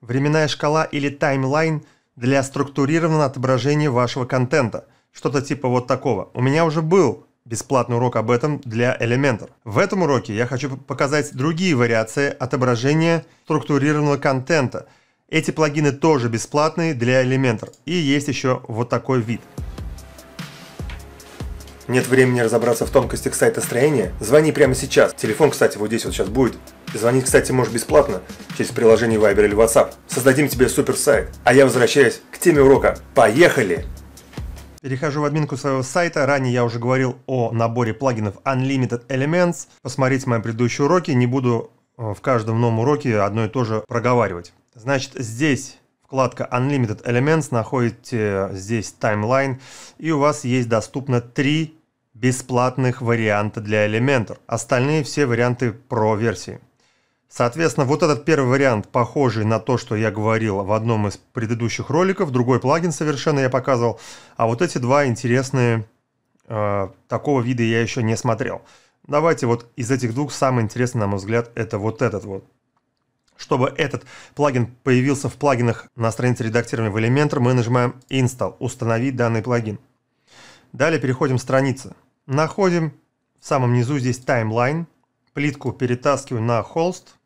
Временная шкала или таймлайн для структурированного отображения вашего контента. Что-то типа вот такого. У меня уже был бесплатный урок об этом для Elementor. В этом уроке я хочу показать другие вариации отображения структурированного контента. Эти плагины тоже бесплатные для Elementor. И есть еще вот такой вид. Нет времени разобраться в тонкостях сайта строения? Звони прямо сейчас. Телефон, кстати, вот здесь вот сейчас будет. Звонить, кстати, можешь бесплатно через приложение Viber или WhatsApp. Создадим тебе супер сайт. А я возвращаюсь к теме урока. Поехали! Перехожу в админку своего сайта. Ранее я уже говорил о наборе плагинов Unlimited Elements. Посмотрите мои предыдущие уроки. Не буду э, в каждом новом уроке одно и то же проговаривать. Значит, здесь вкладка Unlimited Elements, находите э, здесь таймлайн, и у вас есть доступно три бесплатных варианта для Elementor. Остальные все варианты про версии. Соответственно, вот этот первый вариант, похожий на то, что я говорил в одном из предыдущих роликов, другой плагин совершенно я показывал, а вот эти два интересные, э, такого вида я еще не смотрел. Давайте вот из этих двух самый интересный, на мой взгляд, это вот этот вот. Чтобы этот плагин появился в плагинах на странице редактирования в Elementor, мы нажимаем Install, установить данный плагин. Далее переходим к странице. Находим в самом низу здесь таймлайн. Плитку перетаскиваю на холст.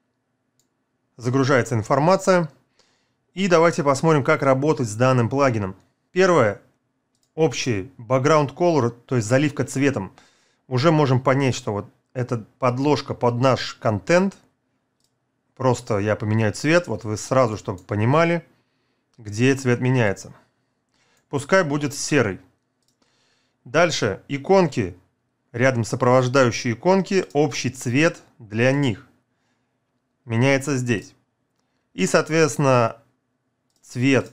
Загружается информация. И давайте посмотрим, как работать с данным плагином. Первое. Общий background color, то есть заливка цветом. Уже можем понять, что вот эта подложка под наш контент. Просто я поменяю цвет, вот вы сразу, чтобы понимали, где цвет меняется. Пускай будет серый. Дальше иконки. Рядом сопровождающие иконки общий цвет для них меняется здесь. И, соответственно, цвет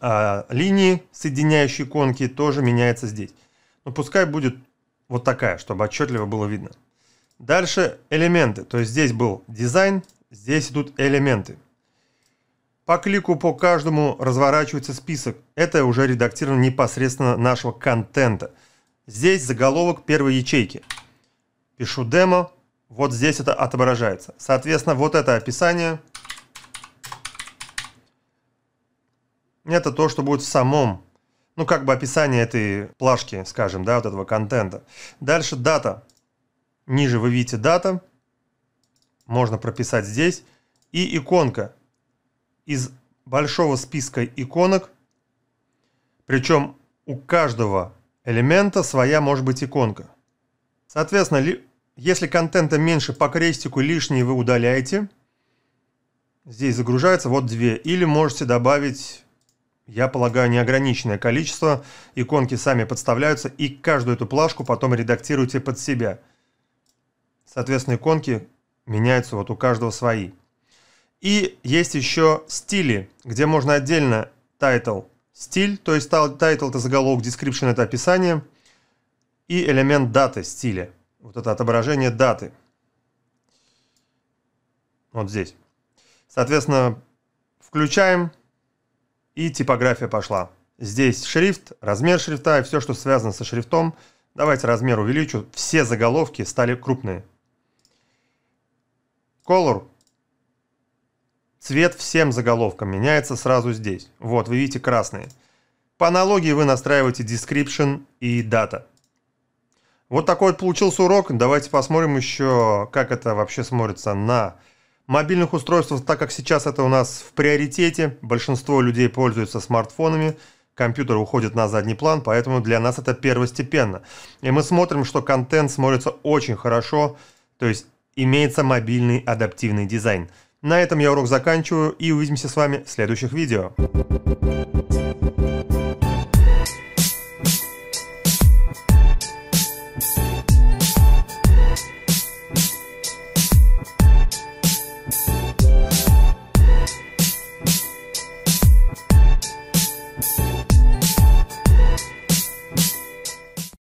а, линии, соединяющей иконки, тоже меняется здесь. Но ну, пускай будет вот такая, чтобы отчетливо было видно. Дальше элементы. То есть здесь был дизайн, здесь идут элементы. По клику по каждому разворачивается список. Это уже редактировано непосредственно нашего контента. Здесь заголовок первой ячейки. Пишу демо. Вот здесь это отображается. Соответственно, вот это описание. Это то, что будет в самом, ну как бы описание этой плашки, скажем, да, вот этого контента. Дальше дата. Ниже вы видите дата. Можно прописать здесь. И иконка из большого списка иконок, причем у каждого элемента своя может быть иконка. Соответственно, если контента меньше по крестику, лишние вы удаляете. Здесь загружается вот две. Или можете добавить, я полагаю, неограниченное количество. Иконки сами подставляются, и каждую эту плашку потом редактируйте под себя. Соответственно, иконки меняются вот у каждого свои. И есть еще стили, где можно отдельно title, стиль, то есть title это заголовок, description это описание, и элемент даты стиля, вот это отображение даты. Вот здесь. Соответственно, включаем, и типография пошла. Здесь шрифт, размер шрифта и все, что связано со шрифтом. Давайте размер увеличу. Все заголовки стали крупные. Color Цвет всем заголовкам меняется сразу здесь. Вот, вы видите красные. По аналогии вы настраиваете description и data. Вот такой вот получился урок. Давайте посмотрим еще, как это вообще смотрится на мобильных устройствах, так как сейчас это у нас в приоритете. Большинство людей пользуются смартфонами, компьютер уходит на задний план, поэтому для нас это первостепенно. И мы смотрим, что контент смотрится очень хорошо, то есть имеется мобильный адаптивный дизайн – на этом я урок заканчиваю и увидимся с вами в следующих видео.